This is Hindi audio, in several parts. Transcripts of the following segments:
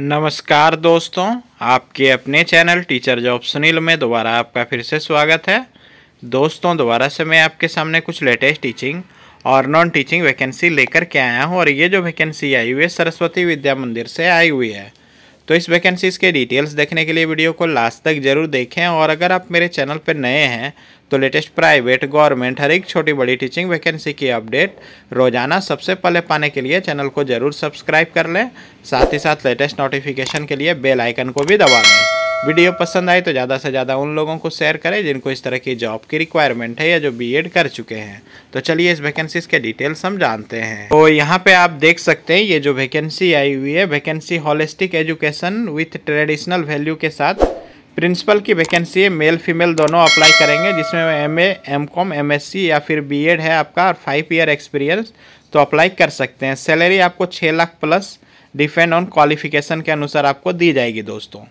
नमस्कार दोस्तों आपके अपने चैनल टीचर जॉब सुनील में दोबारा आपका फिर से स्वागत है दोस्तों दोबारा से मैं आपके सामने कुछ लेटेस्ट टीचिंग और नॉन टीचिंग वैकेंसी लेकर के आया हूँ और ये जो वैकेंसी आई हुई है सरस्वती विद्या मंदिर से आई हुई है तो इस वैकेंसीज़ के डिटेल्स देखने के लिए वीडियो को लास्ट तक जरूर देखें और अगर आप मेरे चैनल पर नए हैं तो लेटेस्ट प्राइवेट गवर्नमेंट हर एक छोटी बड़ी टीचिंग वैकेंसी की अपडेट रोज़ाना सबसे पहले पाने के लिए चैनल को ज़रूर सब्सक्राइब कर लें साथ ही साथ लेटेस्ट नोटिफिकेशन के लिए बेल आइकन को भी दबा लें वीडियो पसंद आए तो ज़्यादा से ज़्यादा उन लोगों को शेयर करें जिनको इस तरह की जॉब की रिक्वायरमेंट है या जो बीएड कर चुके हैं तो चलिए इस वैकेंसीज के डिटेल्स हम जानते हैं तो यहाँ पे आप देख सकते हैं ये जो वैकेंसी आई हुई है vacancy holistic education with traditional value के साथ प्रिंसिपल की वैकेंसी है मेल फीमेल दोनों अप्लाई करेंगे जिसमें M A M Com M S C या फिर बी एड है आपका और फाइव ईयर एक्सपीरियंस तो अप्लाई कर सकते हैं सैलरी आपको छः lakh plus depend on qualification के अनुसार आपको दी जाएगी दोस्तों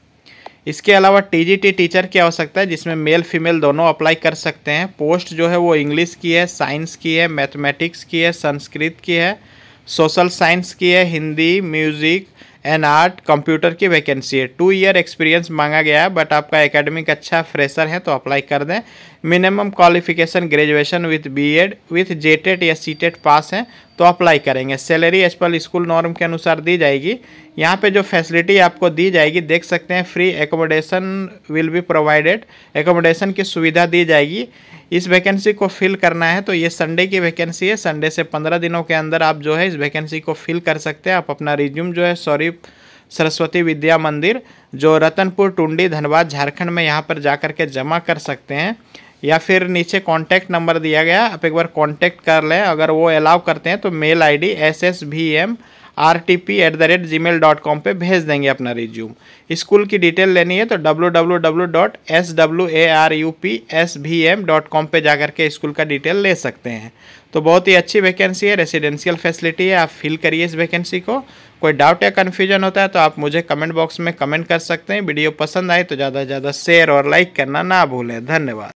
इसके अलावा टीजीटी टीचर की आवश्यकता है जिसमें मेल फीमेल दोनों अप्लाई कर सकते हैं पोस्ट जो है वो इंग्लिश की है साइंस की है मैथमेटिक्स की है संस्कृत की है सोशल साइंस की है Hindi music and art computer की वैकेंसी है टू ईयर एक्सपीरियंस मांगा गया है बट आपका एकेडमिक अच्छा फ्रेशर है तो अप्लाई कर दें minimum qualification graduation with B Ed with JTET या सीटेट पास हैं तो अप्लाई करेंगे सैलरी एज पर स्कूल नॉर्म के अनुसार दी जाएगी यहाँ पे जो फैसिलिटी आपको दी जाएगी देख सकते हैं free accommodation will be provided accommodation की सुविधा दी जाएगी इस वैकेंसी को फिल करना है तो ये संडे की वैकेंसी है संडे से पंद्रह दिनों के अंदर आप जो है इस वैकेंसी को फिल कर सकते हैं आप अपना रिज्यूम जो है सॉरी सरस्वती विद्या मंदिर जो रतनपुर टुंडी धनबाद झारखंड में यहाँ पर जा कर के जमा कर सकते हैं या फिर नीचे कॉन्टैक्ट नंबर दिया गया आप एक बार कॉन्टैक्ट कर लें अगर वो अलाउ करते हैं तो mail I D S S V M R T P at the rate Gmail dot com पर भेज देंगे अपना रिज्यूम स्कूल की डिटेल लेनी है तो W W W dot S W A R U P S V M dot com पर जा करके स्कूल का डिटेल ले सकते हैं तो बहुत ही अच्छी वैकेंसी है रेसिडेंशियल फैसिलिटी है आप फिल करिए इस वैकेंसी को कोई डाउट या कन्फ्यूजन होता है तो आप मुझे कमेंट बॉक्स में कमेंट कर सकते हैं वीडियो पसंद आए तो ज़्यादा से ज़्यादा शेयर और लाइक करना ना भूलें धन्यवाद